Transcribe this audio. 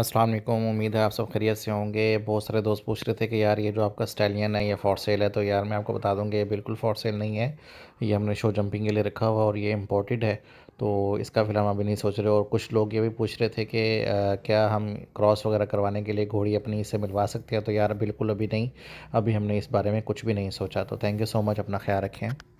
अस्सलाम वालेकुम उम्मीद है आप सब खैरियत से होंगे बहुत सारे दोस्त पूछ रहे थे कि यार ये जो आपका स्टैलियन है ये फॉर सेल है तो यार मैं आपको बता दूंगा ये बिल्कुल फॉर सेल नहीं है ये हमने शो जंपिंग के लिए रखा हुआ और ये इम्पोर्टेड है तो इसका फिलहाल हम अभी नहीं सोच रहे और कुछ लोग ये भी पूछ रहे थे कि क्या हम क्रॉस वगैरह करवाने के लिए घोड़ी अपनी इससे मिलवा सकते हैं तो यार बिल्कुल अभी नहीं अभी हमने इस बारे में कुछ भी नहीं सोचा तो थैंक यू सो मच अपना ख्याल रखें